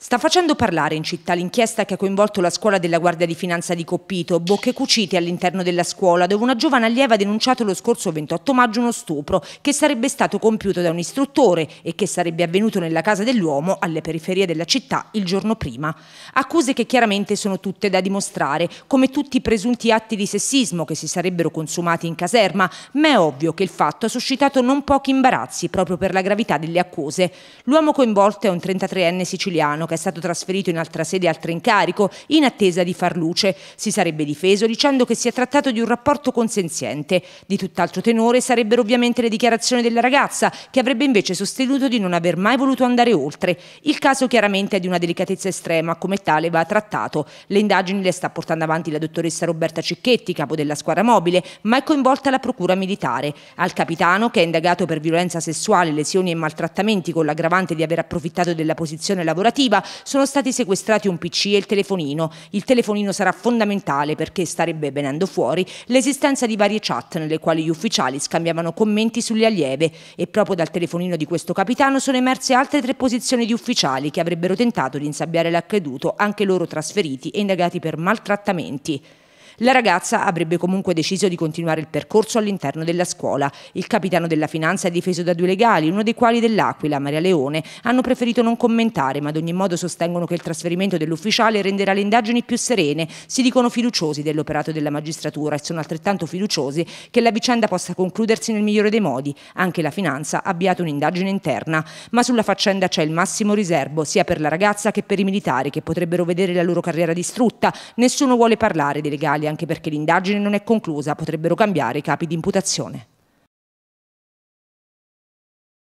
Sta facendo parlare in città l'inchiesta che ha coinvolto la scuola della Guardia di Finanza di Coppito, bocche cucite all'interno della scuola, dove una giovane allieva ha denunciato lo scorso 28 maggio uno stupro che sarebbe stato compiuto da un istruttore e che sarebbe avvenuto nella casa dell'uomo alle periferie della città il giorno prima. Accuse che chiaramente sono tutte da dimostrare, come tutti i presunti atti di sessismo che si sarebbero consumati in caserma, ma è ovvio che il fatto ha suscitato non pochi imbarazzi proprio per la gravità delle accuse. L'uomo coinvolto è un 33enne siciliano che è stato trasferito in altra sede e altro incarico, in attesa di far luce. Si sarebbe difeso dicendo che si è trattato di un rapporto consenziente. Di tutt'altro tenore sarebbero ovviamente le dichiarazioni della ragazza, che avrebbe invece sostenuto di non aver mai voluto andare oltre. Il caso chiaramente è di una delicatezza estrema, come tale va trattato. Le indagini le sta portando avanti la dottoressa Roberta Cicchetti, capo della squadra mobile, ma è coinvolta la procura militare. Al capitano, che è indagato per violenza sessuale, lesioni e maltrattamenti con l'aggravante di aver approfittato della posizione lavorativa, lavorativa sono stati sequestrati un PC e il telefonino. Il telefonino sarà fondamentale perché starebbe venendo fuori l'esistenza di varie chat nelle quali gli ufficiali scambiavano commenti sulle allieve e proprio dal telefonino di questo capitano sono emerse altre tre posizioni di ufficiali che avrebbero tentato di insabbiare l'accaduto, anche loro trasferiti e indagati per maltrattamenti. La ragazza avrebbe comunque deciso di continuare il percorso all'interno della scuola. Il capitano della finanza è difeso da due legali, uno dei quali dell'Aquila, Maria Leone. Hanno preferito non commentare, ma ad ogni modo sostengono che il trasferimento dell'ufficiale renderà le indagini più serene. Si dicono fiduciosi dell'operato della magistratura e sono altrettanto fiduciosi che la vicenda possa concludersi nel migliore dei modi. Anche la finanza ha avviato un'indagine interna, ma sulla faccenda c'è il massimo riservo, sia per la ragazza che per i militari che potrebbero vedere la loro carriera distrutta. Nessuno vuole parlare dei legali anche perché l'indagine non è conclusa, potrebbero cambiare i capi di imputazione.